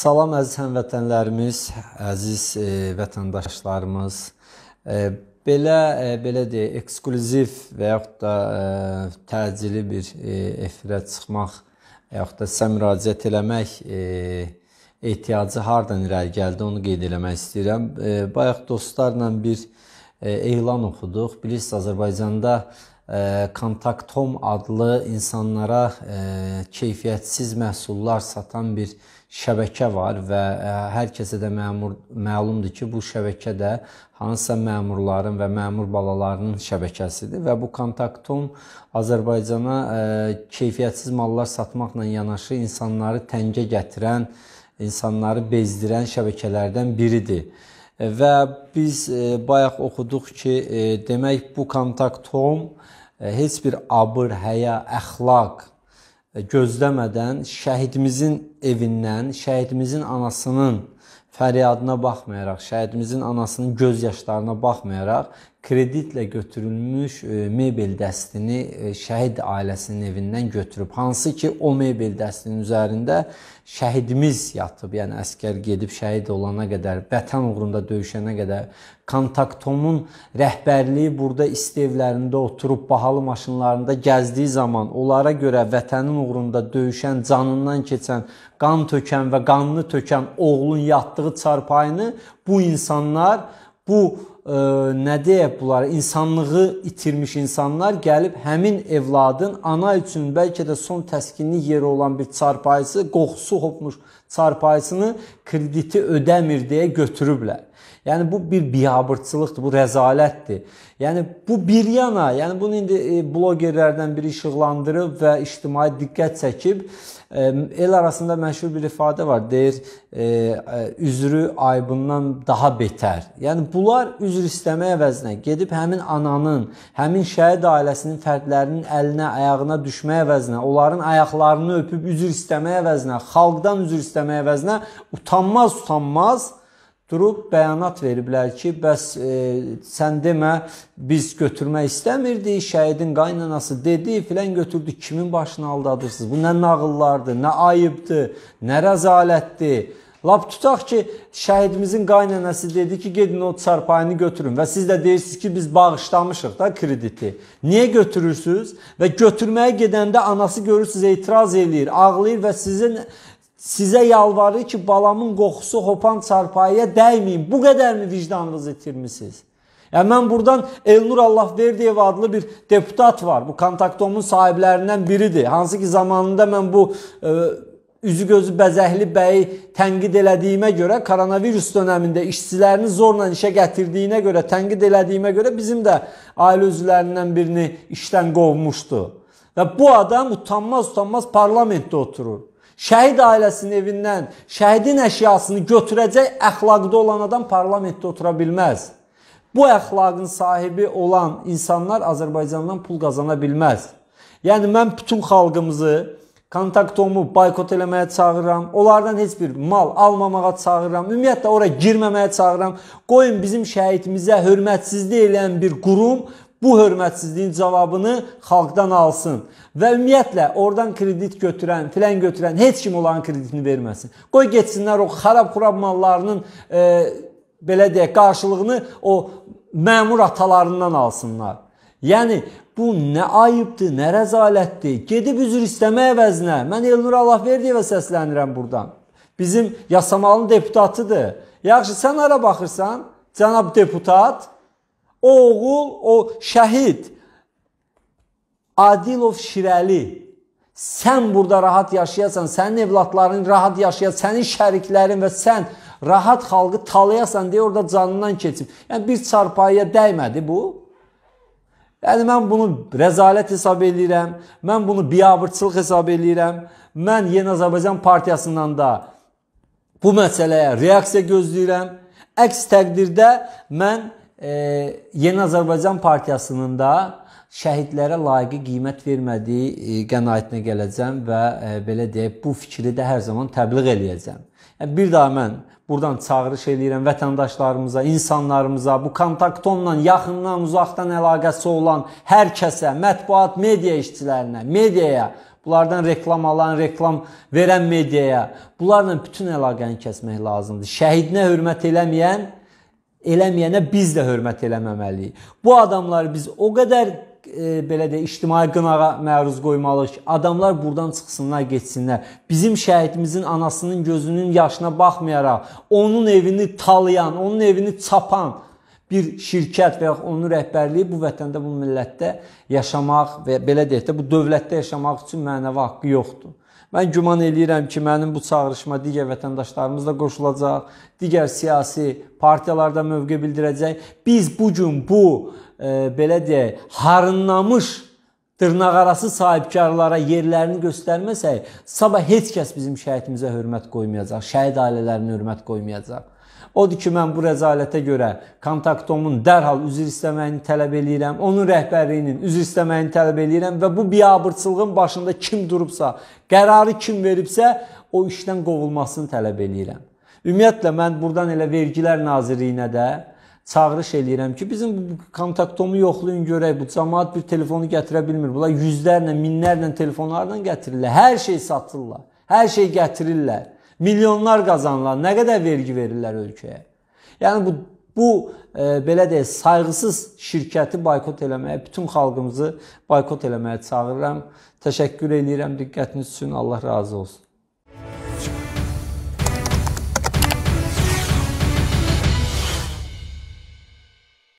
Salam əziz həmvətənlərimiz, əziz e, vətəndaşlarımız. E, belə e, belə deyə ekskluziv və yaxud da e, təcili bir e, efirə çıxmaq və yaxud da sizə müraciət eləmək e, ehtiyacı hardan irəli gəldi, onu qeyd eləmək istəyirəm. E, bayaq dostlarla bir e, elan oxuduq. Bilirsiniz, Azərbaycanda e, kontaktom adlı insanlara e, keyfiyyətsiz məhsullar satan bir şəbəkə var və e, hər kəsə də məmur məlumdur ki, bu şəbəkə də hansısa məmurların və məmur balalarının şəbəkəsidir və bu kontaktom Azərbaycana e, keyfiyyətsiz mallar satmaqla yanaşı insanları təngə gətirən, insanları bezdirən şəbəkələrdən biridir. Və biz e, bayaq oxuduq ki, e, demək bu kontaktom e, heç bir abır, həya, əxlaq gözləmədən şəhidimizin evindən, şəhidimizin anasının fəryadına baxmayaraq, şəhidimizin anasının göz yaşlarına baxmayaraq kreditlə götürülmüş e, mebel dəstini e, şəhid ailəsinin evindən götürüb. Hansı ki, o mebel dəstinin üzərində şəhidimiz yatıb, yəni əskər gedib şəhid olana qədər, vətən uğrunda döyüşənə qədər kontaktomun rəhbərliyi burada istevlərində oturub bahalı maşınlarında gəzdiyi zaman onlara görə vətənin uğrunda döyüşən, canından keçən, qan tökən və qanını tökən oğlun yatdığı çarpayını bu insanlar bu e, nə deyək bunlar, insanlığı itirmiş insanlar gəlib həmin evladın ana üçün bəlkə də son təskinli yeri olan bir çarpayısı, qoxusu hopmuş çarpayısını krediti ödəmir deyə götürüblər. Yəni bu bir biabırçılıqdır, bu rəzalətdir. Yəni bu bir yana, yəni bunu indi e, bloqerlərdən biri işıqlandırıb və ictimai diqqət çəkib e, el arasında məşhur bir ifadə var. Deyir, e, üzrü aybından daha betər. Yəni bunlar üzr istəməyə əvəzinə gedib həmin ananın, həmin şəhid ailəsinin fərdlərinin əlinə, ayağına düşməyə əvəzinə, onların ayaqlarını öpüb üzr istəməyə əvəzinə, xalqdan üzr istəməyə əvəzinə utanmaz utanmaz durub bəyanat veriblər ki, bəs e, sən demə biz götürmək istəmirdi, şəhidin qaynanası dedi, filan götürdü, kimin başını aldadırsınız? Bu nə nağıllardır, nə ayıbdır, nə rəzalətdir. Lap tutaq ki, şəhidimizin qaynanası dedi ki, gedin o çarpayını götürün və siz də deyirsiniz ki, biz bağışlamışıq da krediti. Niyə götürürsüz? Və götürməyə gedəndə anası görürsüz etiraz eləyir, ağlayır və sizin sizə yalvarır ki, balamın qoxusu hopan çarpayıya dəyməyin. Bu qədərmi vicdanınızı itirmisiniz? Yəni mən burdan Elnur Allahverdiyev adlı bir deputat var. Bu kontaktomun sahiblərindən biridir. Hansı ki zamanında mən bu e, üzü gözü bəzəkli bəyi tənqid elədiyimə görə, koronavirus dövründə işçilərini zorla işə gətirdiyinə görə, tənqid elədiyimə görə bizim də ailə üzvlərindən birini işdən qovmuşdu. Və bu adam utanmaz utanmaz parlamentdə oturur şəhid ailəsinin evindən şəhidin əşyasını götürəcək əxlaqda olan adam parlamentdə otura bilməz. Bu əxlaqın sahibi olan insanlar Azərbaycandan pul qazana bilməz. Yəni mən bütün xalqımızı kontaktomu boykot eləməyə çağırıram. Onlardan heç bir mal almamağa çağırıram. Ümumiyyətlə ora girməməyə çağırıram. Qoyun bizim şəhidimizə hörmətsizlik eləyən bir qurum bu hörmətsizliyin cavabını xalqdan alsın və ümumiyyətlə oradan kredit götürən, filan götürən heç kim onların kreditini verməsin. Qoy getsinlər o xarab-xurab mallarının e, belə deyək, qarşılığını o məmur atalarından alsınlar. Yəni bu nə ayıbdır, nə rəzalətdir. Gedib üzr istəmək əvəzinə mən Elnur Allahverdiyevə səslənirəm burdan. Bizim yasamalın deputatıdır. Yaxşı, sən hara baxırsan, cənab deputat? O oğul, o şəhid Adilov Şirəli sən burada rahat yaşayasan, sənin evladların rahat yaşaya, sənin şəriklərin və sən rahat xalqı talayasan deyə orada canından keçib. Yəni bir çarpayıya dəymədi bu. Yəni mən bunu rəzalət hesab eləyirəm. Mən bunu biabırçılıq hesab eləyirəm. Mən Yeni Azərbaycan partiyasından da bu məsələyə reaksiya gözləyirəm. Əks təqdirdə mən Yeni Azərbaycan Partiyasının da şəhidlərə layiqi qiymət vermədiyi e, qənaətinə gələcəm və e, belə deyək, bu fikri də hər zaman təbliğ eləyəcəm. Yəni bir daha mən buradan çağırış eləyirəm vətəndaşlarımıza, insanlarımıza, bu kontaktomla yaxından, uzaqdan əlaqəsi olan hər kəsə, mətbuat, media işçilərinə, mediaya, bunlardan reklam alan, reklam verən mediaya, bunlarla bütün əlaqəni kəsmək lazımdır. Şəhidinə hörmət eləməyən eləməyənə biz də hörmət eləməməliyik. Bu adamları biz o qədər e, belə də ictimai qınağa məruz qoymalıyıq ki, adamlar burdan çıxsınlar, getsinlər. Bizim şəhidimizin anasının gözünün yaşına baxmayaraq onun evini talayan, onun evini çapan bir şirkət və yaxud onun rəhbərliyi bu vətəndə, bu millətdə yaşamaq və belə deyək də bu dövlətdə yaşamaq üçün mənəvi haqqı yoxdur. Mən güman eləyirəm ki, mənim bu çağırışma digər vətəndaşlarımız da qoşulacaq, digər siyasi partiyalar da mövqe bildirəcək. Biz bu gün bu e, belə deyək, harınlamış dırnaqarası sahibkarlara yerlərini göstərməsək, sabah heç kəs bizim şəhidimizə hörmət qoymayacaq, şəhid ailələrinə hörmət qoymayacaq. Odur ki, mən bu rəzalətə görə kontaktomun dərhal üzr istəməyini tələb eləyirəm, onun rəhbərliyinin üzr istəməyini tələb eləyirəm və bu biabırçılığın başında kim durubsa, qərarı kim veribsə, o işdən qovulmasını tələb eləyirəm. Ümumiyyətlə mən burdan elə vergilər nazirliyinə də çağırış eləyirəm ki, bizim bu kontaktomu yoxlayın görək. Bu cəmaət bir telefonu gətirə bilmir. Bunlar yüzlərlə, minlərlə telefonlarla gətirirlər. Hər şey satırlar. Hər şey gətirirlər. Milyonlar qazanırlar. Nə qədər vergi verirlər ölkəyə. Yəni bu bu e, belə deyə sayğısız şirkəti boykot eləməyə, bütün xalqımızı boykot eləməyə çağırıram. Təşəkkür edirəm diqqətiniz üçün. Allah razı olsun.